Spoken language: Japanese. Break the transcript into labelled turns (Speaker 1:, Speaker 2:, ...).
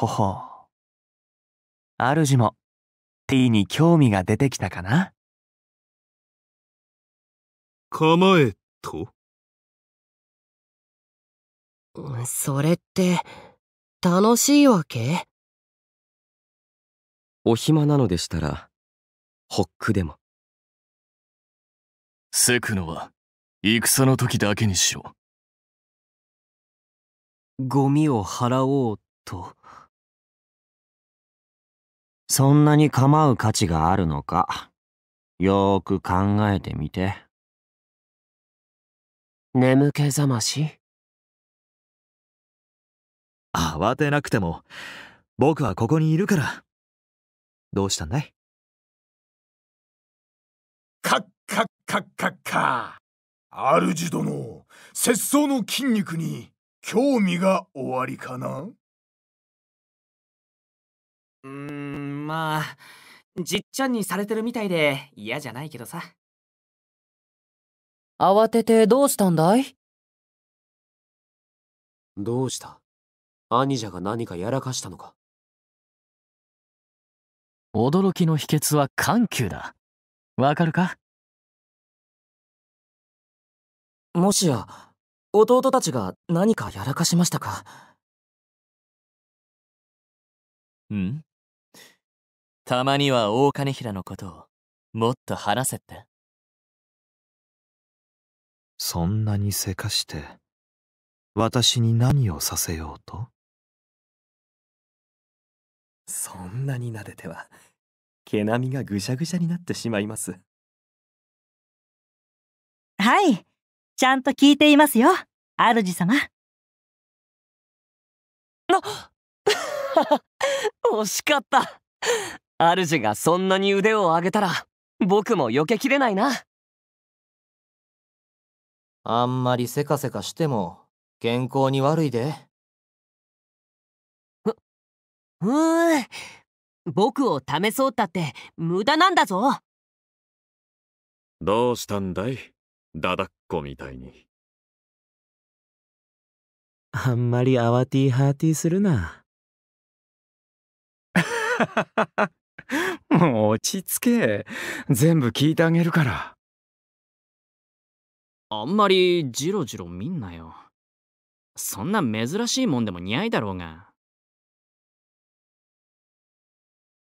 Speaker 1: ほほう主も T に興味が出てきたかな構えとそれって楽しいわけお暇なのでしたらホックでもセクノは戦の時だけにしようゴミを払おうとそんなに構う価値があるのか、よーく考えてみて。眠気覚まし慌てなくても、僕はここにいるから。どうしたんだいカッカッカッカッカー主殿、節操の筋肉に興味がおありかなまあじっちゃんにされてるみたいで嫌じゃないけどさ慌ててどうしたんだいどうした兄者が何かやらかしたのか驚きの秘訣は緩急だわかるかもしや弟たちが何かやらかしましたかんたまには大金平のことをもっと話せってそんなにせかして私に何をさせようとそんなに撫でては毛並みがぐしゃぐしゃになってしまいますはいちゃんと聞いていますよ主様の 惜しかった主がそんなに腕を上げたら僕も避けきれないなあんまりせかせかしても健康に悪いでううん僕を試そうったって無駄なんだぞどうしたんだいダダっ子みたいにあんまり慌てィーハーティーするな もう落ち着け。全部聞いてあげるから。あんまりジロジロ見んなよ。そんな珍しいもんでも似合いだろうが。